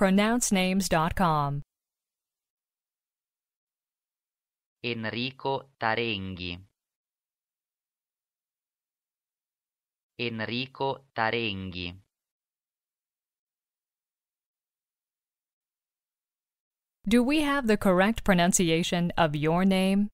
pronouncenames.com. Enrico Tarenghi. Enrico Tarenghi. Do we have the correct pronunciation of your name?